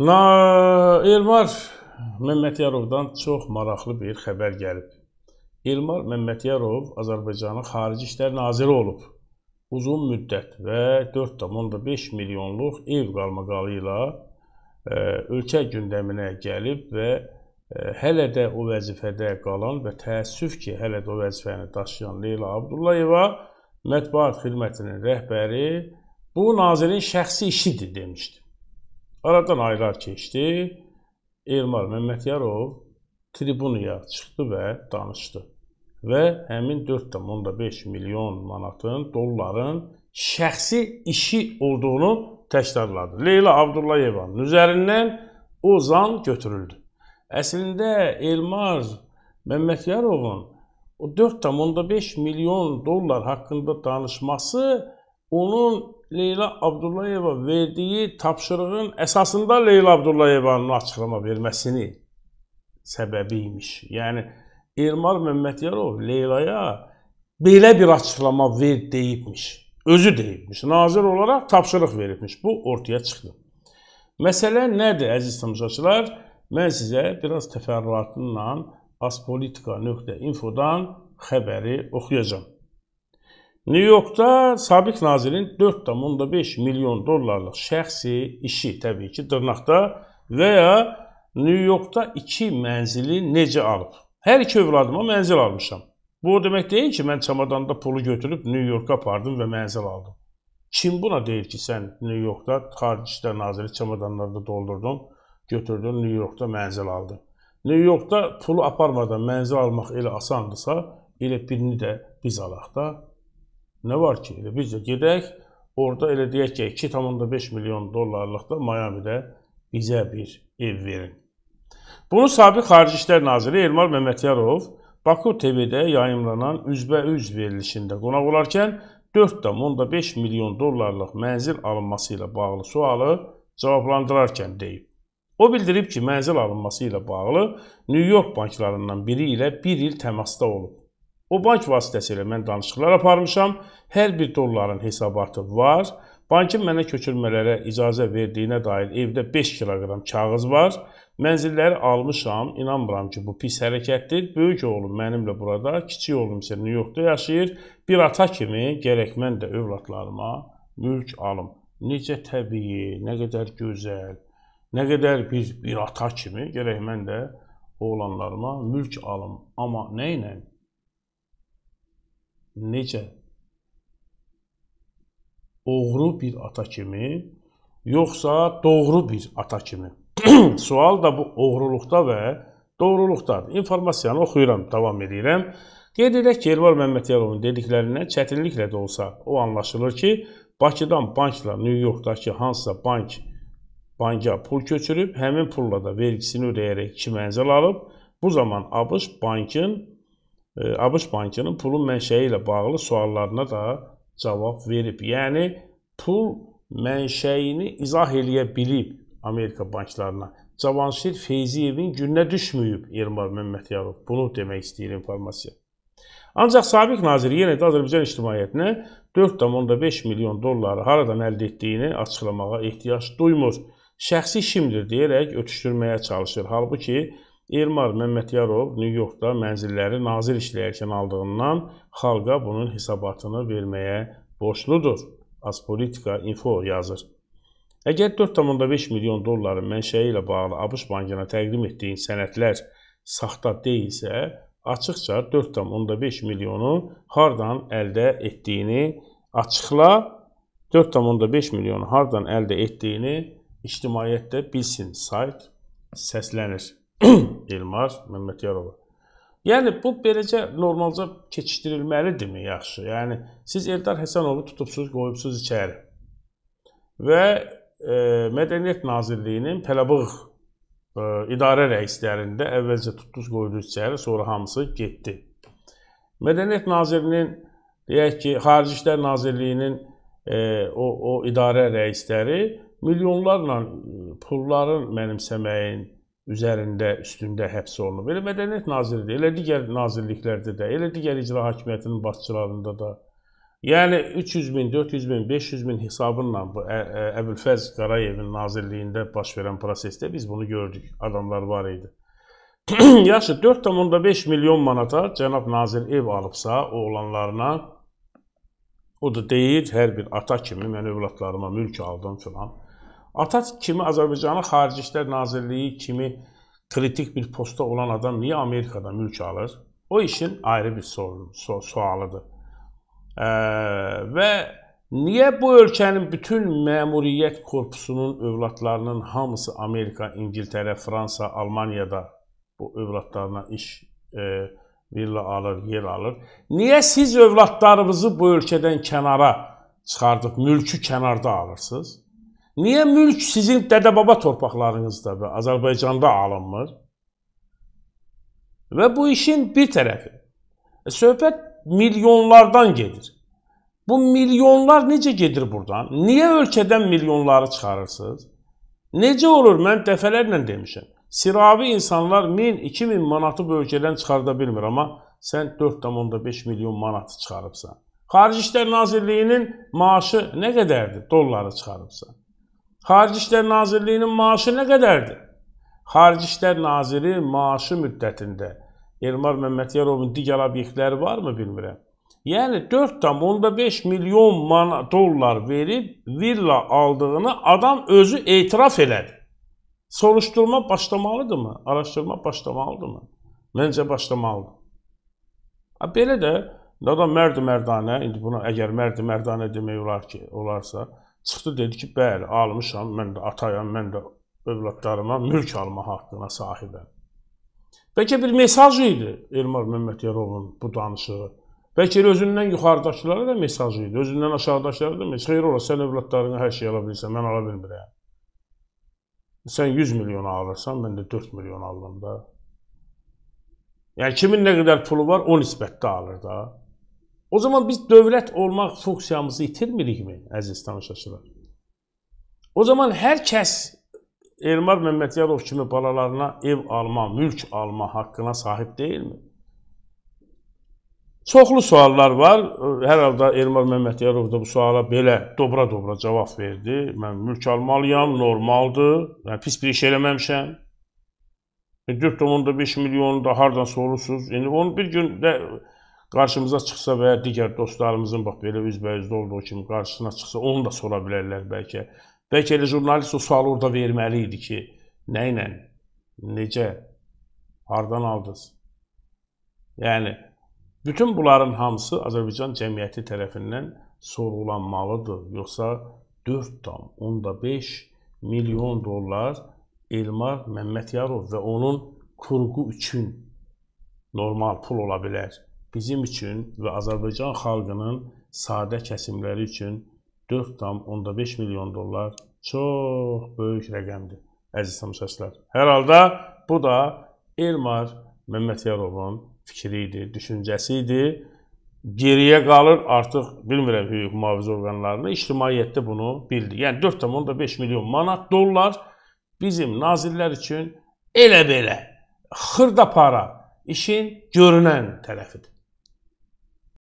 Na, Elmar Məmmədyərovdan çox maraqlı bir xəbər gəlib. Elmar Məmmədyərov Azərbaycanın Xarici İşlər Naziri olub. Uzun müddət və 4.5 milyonluq ev qalmaqalı ilə e, ölkə gündəminə gəlib və e, hələ də o vəzifədə qalan və təəssüf ki, hələ də o vəzifəni daşıyan Leyla Abdullayeva mətbuat xidmətinin rəhbəri bu nazirin şəxsi işidir demişdi. Aradan aylar keçdi. Elmar Məmmədyarov tribunaya çıxdı və danışdı. Və həmin 4.5 milyon manatın, dolların şəxsi işi olduğunu təkrarladı. Leyla Abdullayevanın üzərindən o zan götürüldü. Əslində Elmar Məmmədyarovun o 4.5 milyon dollar haqqında danışması onun Leyla Abdullayeva verdiyi tapşırığın əsasında Leyla Abdullayevanın açıqlama verməsini səbəbi imiş. Yəni Elmar Məmmədiyarov Leylaya belə bir açıqlama ver deyibmiş. Özü deyibmiş. Nazir olaraq tapşırıq veribmiş. Bu ortaya çıxdı. Məsələ nədir əziz tamaşaçılar? Mən sizə biraz təfərrüatımla aspolitika.infodan xəbəri oxuyacağam. New York'da sabiq nazirin 4,5 milyon dollarlıq şəxsi işi təbii ki, dırnaqda veya New York'da iki mənzili necə alıb? her iki övladıma mənzil almışam. Bu o demək deyil ki, mən çamadanda pulu götürüb New York'a apardım ve mənzil aldım. Kim buna deyir ki, sən New York'da Xarici İşlər Naziri çamadanlarda doldurdun, götürdün, New York'da mənzil aldın. New York'da pulu aparmadan mənzil almaq elə asandısa elə birini də biz alaq da Nə var ki, elə biz də gedək, orada elə deyək ki, 2,5 milyon dollarlıq da Miami-də bizə bir ev verin. Bunu sabiq Xarici İşlər Naziri Elmar Məmmədiyarov Baku TV-də yayımlanan üzbəüz verilişində qonaq olarkən 4,5 milyon dollarlıq mənzil alınması ilə bağlı sualı cavablandırarkən deyib. O bildirib ki, mənzil alınması ilə bağlı Nyu York banklarından biri ilə 1 il təmasda olub. O bank vasitəsilə mən danışıqlar aparmışam. Hər bir dolların hesabatı var. Bankın mənə köçürmələrə icazə verdiyinə dair evdə 5 kiloqram kağız var. Mənzilləri almışam. İnanmıram ki, bu pis hərəkətdir. Böyük oğlum mənimlə burada, kiçik oğlum isə New Yorkda yaşayır. Bir ata kimi gərək mən də övladlarıma mülk alım. Necə təbii, nə qədər gözəl, nə qədər biz bir ata kimi gərək mən də oğlanlarıma mülk alım. Amma nə ilə? necə oğru bir ata kimi, yoxsa doğru bir ata kimi? Sual da bu oğruluqda və doğruluqdadır. İnformasiyanı oxuyuram, davam edirəm. Qeyd edək ki, Elvar Məmmədyalovun dediklərindən çətinliklə də olsa o anlaşılır ki, Bakıdan bankla New Yorkdakı hansısa bank banka pul köçürüb, həmin pulla da vergisini ödəyərək iki mənzil alıb. Bu zaman ABŞ bankın ABŞ Bankının pulun mənşəyi ilə bağlı suallarına da cavab verib. Yəni pul mənşəyini izah eləyə bilib Amerika banklarına. Cavanşir Feyziyevin gününə düşməyib Elmar Məmmədyanov. Bunu demək istəyir informasiya. Ancaq sabiq nazir yenə də Azərbaycan ictimaiyyətinə 4,5 milyon dolları haradan əldə etdiyini açıqlamağa ehtiyac duymur. Şəxsi işimdir deyərək ötüşdürməyə çalışır. Halbuki Elmar Məmmədjarov Nyu-Yorkda mənzilləri nazir işləyərkən aldığından xalqa bunun hesabatını verməyə borcludur. Aspolitika Info yazır. Əgər 4,5 milyon dolların mənşəyi ilə bağlı ABŞ bankına təqdim etdiyin sənədlər saxta deyilsə, açıqca 4,5 milyonu hardan əldə etdiyini açıqla, 4,5 milyonu hardan əldə etdiyini ictimaiyyətdə bilsin sayt səslənir. Elmas Məmmədyarovu. Yəni bu beləcə normalca keçişdirilməlidirmi? Yaxşı. Yəni siz Eldar Həsənovu tutubsuz, qoyubsuz içəri. Və e, Mədəniyyət Nazirliyinin Pələbığ e, idarə rəislərində əvvəlcə tutduz, qoydu içəri, sonra hamısı getdi. Mədəniyyət Nazirinin deyək ki, Xarici İşlər Nazirliyinin e, o o idarə rəisləri milyonlarla e, pulların mənimsəməyin üzərində, üstündə həbs olunub. Elə Mədəniyyət Naziridir, elə digər nazirliklərdə də, elə digər icra hakimiyyətinin başçılarında da. Yəni 300 min, 400 min, 500 min hesabınla bu Əbülfəz Qarayevin nazirliyində baş verən prosesdə biz bunu gördük. Adamlar var idi. Yaxşı, 4.5 milyon manata cənab nazir ev alıbsa oğlanlarına o da deyir hər bir ata kimi mən övladlarıma mülk aldım filan. Ataç kimi Azərbaycanın Xarici İşlər Nazirliyi kimi kritik bir postda olan adam niyə Amerikada mülk alır? O işin ayrı bir soru, so sualıdır. E, və niyə bu ölkənin bütün məmuriyyət korpusunun övladlarının hamısı Amerika, İngiltərə, Fransa, Almaniyada bu övladlarına iş e, villa alır, yer alır? Niyə siz övladlarınızı bu ölkədən kənara çıxardıb mülkü kənarda alırsınız? Niyə mülk sizin dədə-baba torpaqlarınızda və Azərbaycanda alınmır? Və bu işin bir tərəfi. E, söhbət milyonlardan gedir. Bu milyonlar necə gedir buradan? Niyə ölkədən milyonları çıxarırsınız? Necə olur? Mən dəfələrlə demişəm. Siravi insanlar 1000-2000 manatı bu ölkədən çıxarda bilmir, amma sən 4.5 milyon manatı çıxarıbsan. Xarici İşlər Nazirliyinin maaşı nə qədərdir? Dolları çıxarıbsan. Xarici İşlər Nazirliyinin maaşı nə qədərdir? Xarici İşlər Naziri maaşı müddətində Elmar Məmmədyarovun digər obyektləri varmı bilmirəm. Yəni 4,5 milyon man dollar verib villa aldığını adam özü etiraf elədi. Soruşturma başlamalıdırmı? Araşdırma başlamalıdırmı? Məncə başlamalıdır. A, belə də adam mərd-mərdanə, indi buna əgər mərd-mərdanə demək olar ki, olarsa, Çıxdı dedi ki, bəli, almışam, mən də atayam, mən də övladlarıma mülk alma haqqına sahibəm. Bəlkə bir mesaj idi Elmar Məmmədyarovun bu danışığı. Bəlkə özündən yuxarıdakılara da mesaj idi, özündən aşağıdakılara da mesaj. Xeyr ola, sən övladlarına hər şey ala bilirsən, mən ala bilmirəm. Sən 100 milyon alırsan, mən də 4 milyon aldım da. Yəni kimin nə qədər pulu var, o nisbətdə alır da. O zaman biz dövlət olmaq funksiyamızı itirmirikmi, əziz tanışaçılar? O zaman hər kəs Elmar Məmmədyanov kimi balalarına ev alma, mülk alma haqqına sahib deyilmi? Çoxlu suallar var. Hər halda Elmar Məmmədyanov da bu suala belə dobra-dobra cavab verdi. Mən mülk almalıyam, normaldır. Yəni pis bir iş eləməmişəm. 4.5 e, milyonu da hardan sorursunuz? İndi onu bir gün də qarşımıza çıxsa və ya digər dostlarımızın bax belə üzbəyüzdə olduğu kimi qarşısına çıxsa, onu da sora bilərlər bəlkə. Bəlkə elə jurnalist o sualı orada verməli idi ki, nə ilə, necə, hardan aldınız? Yəni bütün bunların hamısı Azərbaycan cəmiyyəti tərəfindən sorğulanmalıdır. Yoxsa 4.5 milyon dollar Elmar Məmmədyarov və onun kurğu üçün normal pul ola bilər bizim üçün və Azərbaycan xalqının sadə kəsimləri üçün 4,5 milyon dollar çox böyük rəqəmdir, əziz tamaşaçılar. Hər halda bu da Elmar Məmmədyarovun fikri idi, düşüncəsi idi. Geriyə qalır artıq bilmirəm hüquq mühafizə orqanlarını ictimaiyyətdə bunu bildi. Yəni 4,5 milyon manat dollar bizim nazirlər üçün elə belə xırda para işin görünən tərəfidir.